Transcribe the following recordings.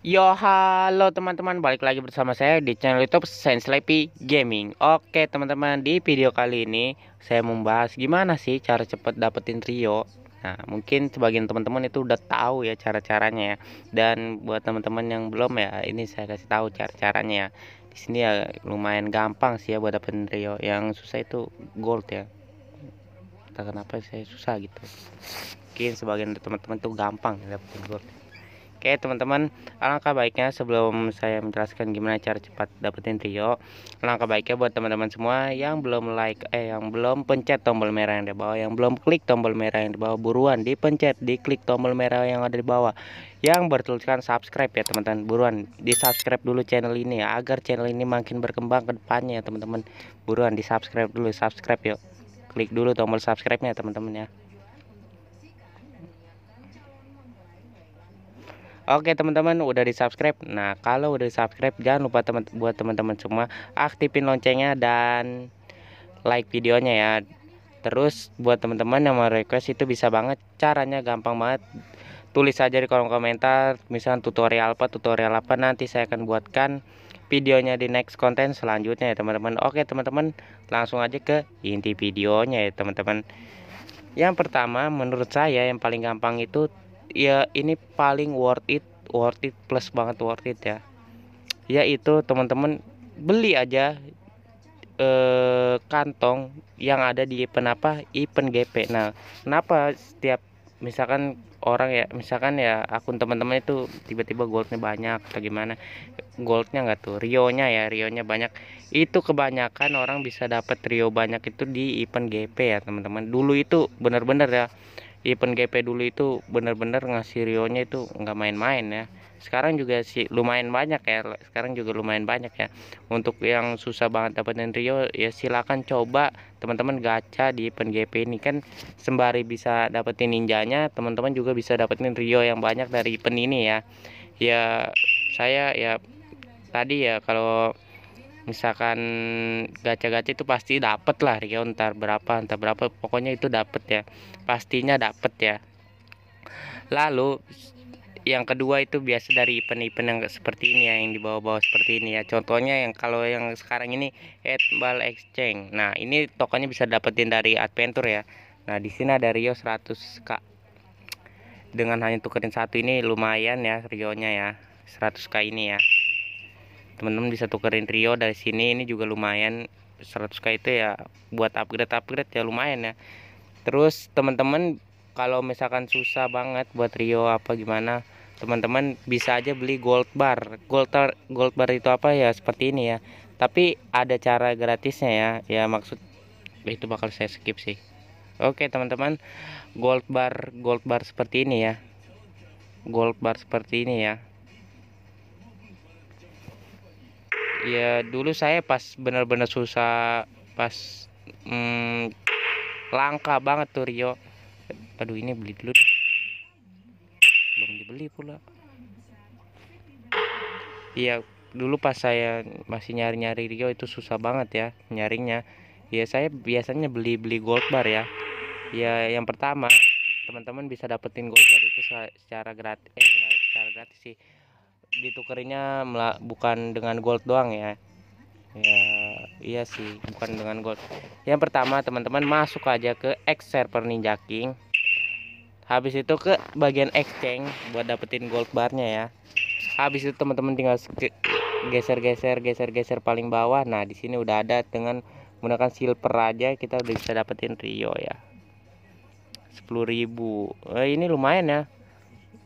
Yo halo teman-teman balik lagi bersama saya di channel YouTube Sense Lepi Gaming. Oke teman-teman di video kali ini saya membahas gimana sih cara cepat dapetin Rio. Nah mungkin sebagian teman-teman itu udah tahu ya cara-caranya ya. Dan buat teman-teman yang belum ya ini saya kasih tahu cara-caranya. Ya. Di sini ya lumayan gampang sih ya buat dapetin Rio. Yang susah itu gold ya. Tak kenapa saya susah gitu. Mungkin sebagian teman-teman tuh gampang ya dapetin gold. Oke teman-teman, alangkah baiknya sebelum saya menjelaskan gimana cara cepat dapetin trio, alangkah baiknya buat teman-teman semua yang belum like, eh yang belum pencet tombol merah yang di bawah, yang belum klik tombol merah yang di bawah, buruan dipencet, diklik tombol merah yang ada di bawah, yang bertuliskan subscribe ya teman-teman, buruan di subscribe dulu channel ini ya, agar channel ini makin berkembang ke depannya ya teman-teman, buruan di subscribe dulu, subscribe yuk, klik dulu tombol subscribe-nya teman-teman ya. Oke teman-teman udah di subscribe Nah kalau udah di subscribe jangan lupa teman buat teman-teman semua aktifin loncengnya dan like videonya ya Terus buat teman-teman yang mau request itu bisa banget caranya gampang banget Tulis aja di kolom komentar misalnya tutorial apa tutorial apa nanti saya akan buatkan videonya di next konten selanjutnya ya teman-teman Oke teman-teman langsung aja ke inti videonya ya teman-teman Yang pertama menurut saya yang paling gampang itu ya ini paling worth it worth it plus banget worth it ya yaitu teman-teman beli aja eh, kantong yang ada di penapa event GP nah kenapa setiap misalkan orang ya misalkan ya akun teman-teman itu tiba-tiba goldnya banyak atau gimana goldnya nggak tuh rionya ya rionya banyak itu kebanyakan orang bisa dapat rio banyak itu di event GP ya teman-teman dulu itu bener-bener ya event GP dulu itu bener-bener ngasih rio itu nggak main-main ya sekarang juga sih lumayan banyak ya sekarang juga lumayan banyak ya untuk yang susah banget dapetin Rio ya silakan coba teman-teman gacha di event GP ini kan sembari bisa dapetin ninjanya teman-teman juga bisa dapetin Rio yang banyak dari event ini ya ya saya ya tadi ya kalau misalkan gacha-gacha itu pasti dapet lah Rio ntar berapa ntar berapa pokoknya itu dapet ya pastinya dapet ya lalu yang kedua itu biasa dari event-event yang seperti ini ya yang di bawah-bawah seperti ini ya contohnya yang kalau yang sekarang ini Edbal Exchange nah ini tokonya bisa dapetin dari Adventure ya nah di sini ada Rio 100k dengan hanya tukerin satu ini lumayan ya Rio nya ya 100k ini ya teman-teman bisa tukerin Rio dari sini ini juga lumayan 100k itu ya buat upgrade upgrade ya lumayan ya terus teman-teman kalau misalkan susah banget buat Rio apa gimana teman-teman bisa aja beli gold bar gold bar gold bar itu apa ya seperti ini ya tapi ada cara gratisnya ya ya maksud itu bakal saya skip sih oke teman-teman gold bar gold bar seperti ini ya gold bar seperti ini ya ya dulu saya pas benar-benar susah pas hmm, langka banget tuh Rio aduh ini beli dulu deh. belum dibeli pula iya dulu pas saya masih nyari-nyari Rio itu susah banget ya nyarinya ya saya biasanya beli-beli gold bar ya ya yang pertama teman-teman bisa dapetin gold bar itu secara gratis eh secara gratis sih ditukerinnya bukan dengan gold doang ya ya iya sih bukan dengan gold yang pertama teman-teman masuk aja ke X server Ninja King habis itu ke bagian exchange buat dapetin gold barnya ya habis itu teman-teman tinggal geser-geser geser-geser paling bawah nah di sini udah ada dengan menggunakan silver aja kita bisa dapetin Rio ya 10.000 eh, ini lumayan ya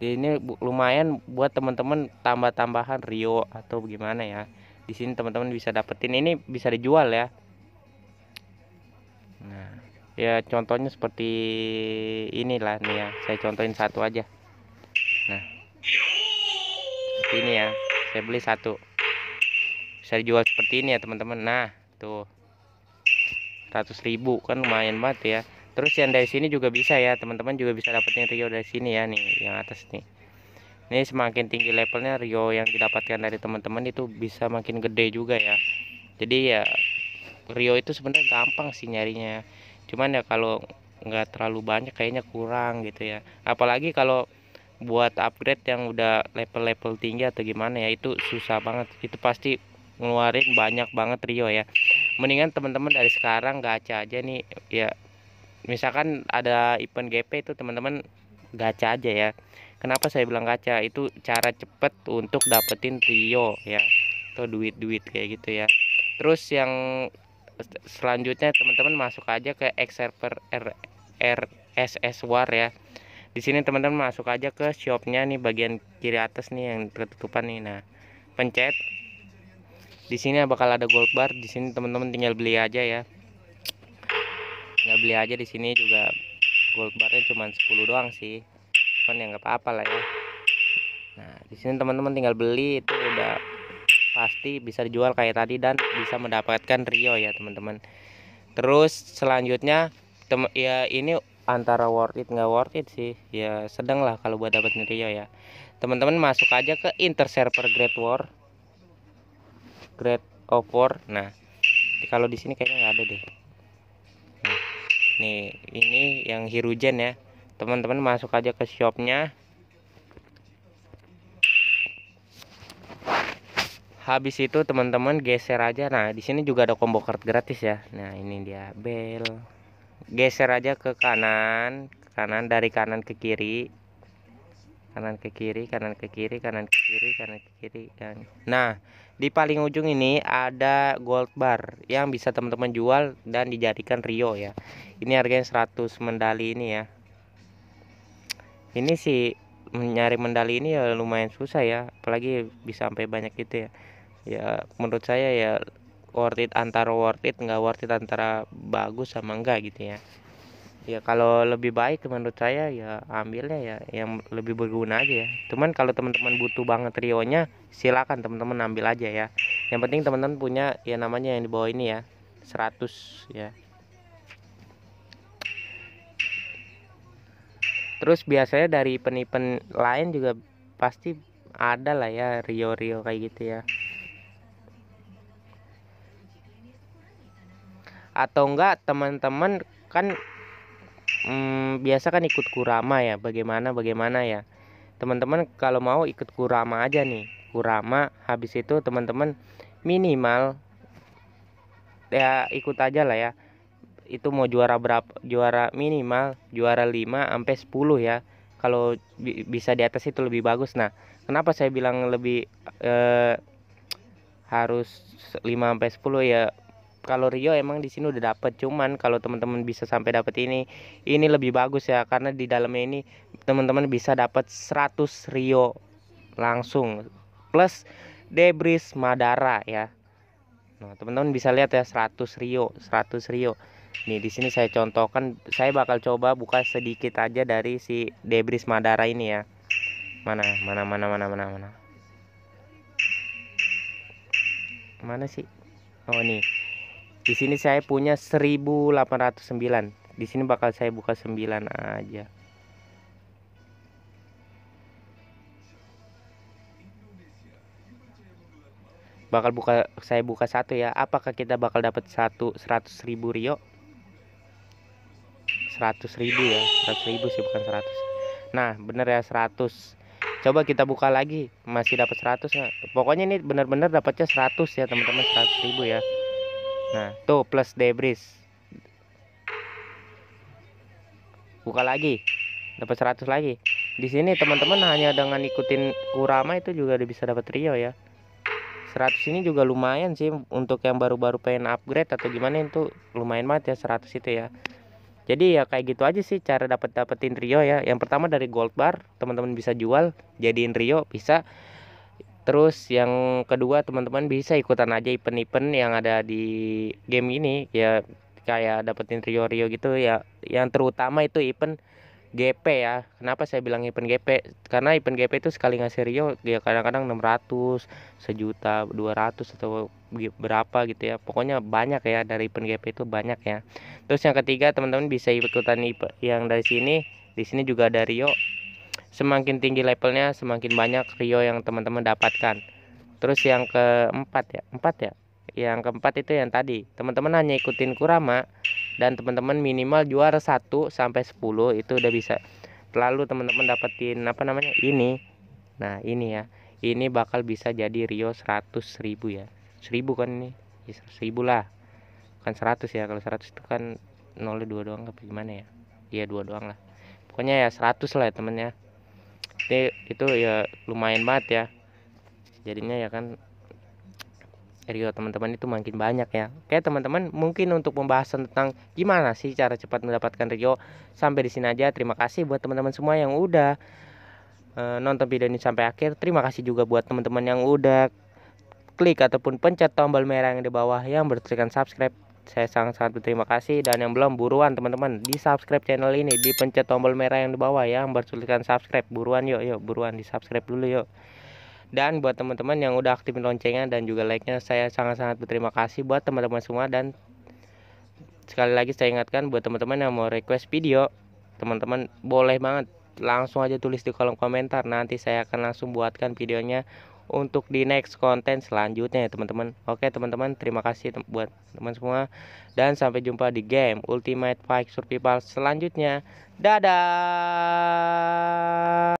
ini lumayan buat teman-teman tambah-tambahan Rio atau gimana ya di sini teman-teman bisa dapetin ini bisa dijual ya nah ya contohnya seperti inilah nih ya saya contohin satu aja nah seperti ini ya saya beli satu bisa dijual seperti ini ya teman-teman nah tuh 100.000 kan lumayan banget ya terus yang dari sini juga bisa ya teman-teman juga bisa dapetin Rio dari sini ya nih yang atas nih ini semakin tinggi levelnya Rio yang didapatkan dari teman-teman itu bisa makin gede juga ya jadi ya Rio itu sebenarnya gampang sih nyarinya cuman ya kalau nggak terlalu banyak kayaknya kurang gitu ya apalagi kalau buat upgrade yang udah level-level tinggi atau gimana ya itu susah banget itu pasti ngeluarin banyak banget Rio ya mendingan teman-teman dari sekarang gacha aja nih ya misalkan ada event GP itu teman-teman gacha aja ya kenapa saya bilang gacha itu cara cepet untuk dapetin trio ya atau duit-duit kayak gitu ya terus yang selanjutnya teman-teman masuk aja ke X server R, War ya di sini teman-teman masuk aja ke shopnya nih bagian kiri atas nih yang tertutupan nih nah pencet di sini bakal ada gold bar di sini teman-teman tinggal beli aja ya nggak beli aja di sini juga gold barnya cuma 10 doang sih cuman ya nggak apa-apa lah ya nah di sini teman-teman tinggal beli itu udah pasti bisa dijual kayak tadi dan bisa mendapatkan Rio ya teman-teman terus selanjutnya tem ya ini antara worth it nggak worth it sih ya sedang lah kalau buat dapat Rio ya teman-teman masuk aja ke interserver Great War Great of War nah kalau di sini kayaknya nggak ada deh nih ini yang hirujen ya teman-teman masuk aja ke shopnya habis itu teman-teman geser aja nah di sini juga ada combo card gratis ya nah ini dia bel geser aja ke kanan ke kanan dari kanan ke kiri kanan ke kiri kanan ke kiri kanan ke kiri kanan ke kiri dan nah di paling ujung ini ada gold bar yang bisa teman-teman jual dan dijadikan Rio ya ini harganya 100 mendali ini ya ini sih mencari mendali ini ya lumayan susah ya apalagi bisa sampai banyak gitu ya ya menurut saya ya worth it antara worth it nggak worth it antara bagus sama enggak gitu ya ya kalau lebih baik menurut saya ya ambilnya ya yang lebih berguna aja ya cuman kalau teman-teman butuh banget trionya silakan teman-teman ambil aja ya yang penting teman-teman punya ya namanya yang di bawah ini ya 100 ya terus biasanya dari penipen lain juga pasti ada lah ya Rio-Rio kayak gitu ya atau enggak teman-teman kan hmm, biasa kan ikut kurama ya bagaimana bagaimana ya teman-teman kalau mau ikut kurama aja nih kurama habis itu teman-teman minimal ya ikut aja lah ya itu mau juara berapa juara minimal juara 5 sampai 10 ya kalau bi bisa di atas itu lebih bagus nah kenapa saya bilang lebih eh, harus 5 sampai 10 ya kalau Rio emang di sini udah dapet cuman kalau teman-teman bisa sampai dapet ini ini lebih bagus ya karena di dalamnya ini teman-teman bisa dapat 100 Rio langsung plus debris Madara ya Nah, teman-teman bisa lihat ya 100 Rio, 100 Rio. Nih, di sini saya contohkan, saya bakal coba buka sedikit aja dari si debris Madara ini ya. Mana? Mana mana mana mana mana. Mana sih? Oh, nih. Di sini saya punya 1809. Di sini bakal saya buka 9 aja. Bakal buka saya buka satu ya. Apakah kita bakal dapat satu 100.000 Rio? 100.000 ya. 100.000 sih bukan 100. Nah, bener ya 100. Coba kita buka lagi. Masih dapat 100 ya. Pokoknya ini bener-bener dapatnya 100 ya, teman-teman. 100.000 ya. Nah, tuh plus debris. Buka lagi. Dapat 100 lagi. Di sini teman-teman hanya dengan ikutin kurama itu juga bisa dapat trio ya. 100 ini juga lumayan sih untuk yang baru-baru pengen upgrade atau gimana itu lumayan banget ya 100 itu ya. Jadi ya kayak gitu aja sih cara dapat dapetin trio ya. Yang pertama dari gold bar, teman-teman bisa jual, jadiin trio bisa Terus yang kedua teman-teman bisa ikutan aja event-event yang ada di game ini ya kayak dapetin Rio Rio gitu ya. Yang terutama itu event GP ya. Kenapa saya bilang event GP? Karena event GP itu sekali ngasih Rio ya kadang-kadang 600, sejuta, 200 atau berapa gitu ya. Pokoknya banyak ya dari event GP itu banyak ya. Terus yang ketiga teman-teman bisa ikutan yang dari sini. Di sini juga ada Rio semakin tinggi levelnya semakin banyak Rio yang teman-teman dapatkan terus yang keempat ya empat ya yang keempat itu yang tadi teman-teman hanya ikutin Kurama dan teman-teman minimal juara 1 sampai 10 itu udah bisa lalu teman-teman dapetin apa namanya ini nah ini ya ini bakal bisa jadi Rio 100 ribu ya 1000 kan ini ya, 1000 lah kan 100 ya kalau 100 itu kan 0 2 doang apa gimana ya iya 2 doang lah pokoknya ya 100 lah ya temen ya SD itu ya lumayan banget ya jadinya ya kan Rio teman-teman itu makin banyak ya Oke teman-teman mungkin untuk pembahasan tentang gimana sih cara cepat mendapatkan Rio Sampai di sini aja terima kasih buat teman-teman semua yang udah e, nonton video ini sampai akhir Terima kasih juga buat teman-teman yang udah klik ataupun pencet tombol merah yang di bawah yang bertuliskan subscribe saya sangat-sangat berterima kasih dan yang belum buruan teman-teman di subscribe channel ini di pencet tombol merah yang di bawah ya yang bertuliskan subscribe buruan yuk yuk buruan di subscribe dulu yuk. Dan buat teman-teman yang udah aktifin loncengnya dan juga like-nya saya sangat-sangat berterima kasih buat teman-teman semua dan sekali lagi saya ingatkan buat teman-teman yang mau request video teman-teman boleh banget langsung aja tulis di kolom komentar nanti saya akan langsung buatkan videonya untuk di next konten selanjutnya ya teman-teman oke teman-teman terima kasih tem buat teman semua dan sampai jumpa di game Ultimate Fight Survival selanjutnya dadah